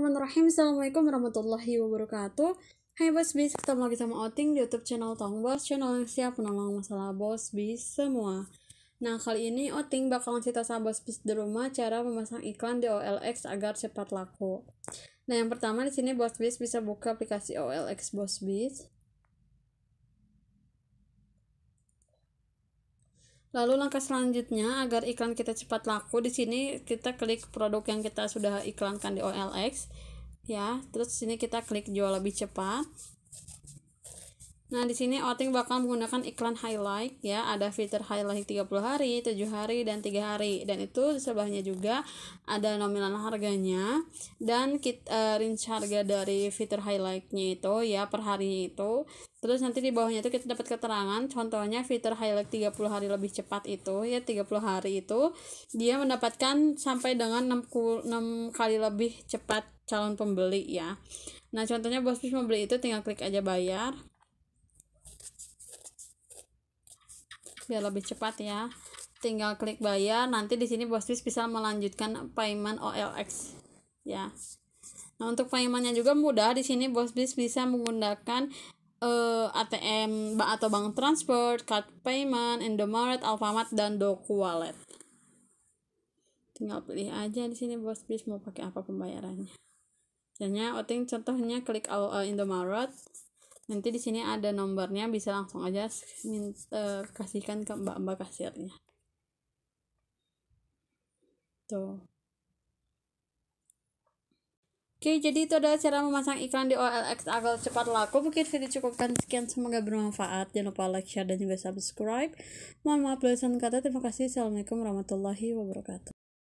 Bismillahirrahmanirrahim Assalamualaikum warahmatullahi wabarakatuh Hai Bos Bis, ketemu lagi sama Oting di Youtube channel Tong Bos Channel yang siap menolong masalah Bos Bis semua Nah kali ini Oting bakal ngasih tau sama Bos Bis di rumah Cara memasang iklan di OLX agar cepat laku Nah yang pertama di sini Bos Bis bisa buka aplikasi OLX Bos Bis Lalu langkah selanjutnya agar iklan kita cepat laku di sini kita klik produk yang kita sudah iklankan di OLX ya. Terus sini kita klik jual lebih cepat. Nah, di sini outing bakal menggunakan iklan highlight ya. Ada fitur highlight 30 hari, 7 hari, dan 3 hari. Dan itu di sebelahnya juga ada nominal harganya dan kit, uh, range harga dari fitur highlightnya itu ya per hari itu. Terus nanti di bawahnya itu kita dapat keterangan contohnya fitur highlight 30 hari lebih cepat itu ya 30 hari itu dia mendapatkan sampai dengan 6, 6 kali lebih cepat calon pembeli ya. Nah, contohnya bos membeli itu tinggal klik aja bayar. biar lebih cepat ya tinggal klik bayar nanti di sini bis bisa melanjutkan payment OLX ya nah untuk paymentnya juga mudah di sini bis bisa menggunakan uh, eh, ATM atau bank transfer, card payment, Indomaret, Alfamart dan Doku Wallet. Tinggal pilih aja di sini bos bis mau pakai apa pembayarannya. Misalnya, Oting contohnya klik eh, Indomaret, nanti di sini ada nomornya bisa langsung aja minta eh, kasihkan ke mbak-mbak kasirnya tuh Oke, jadi itu adalah cara memasang iklan di OLX agar cepat laku. Mungkin video cukupkan sekian, semoga bermanfaat. Jangan lupa like, share, dan juga subscribe. Mohon maaf, belasan kata. Terima kasih. Assalamualaikum warahmatullahi wabarakatuh.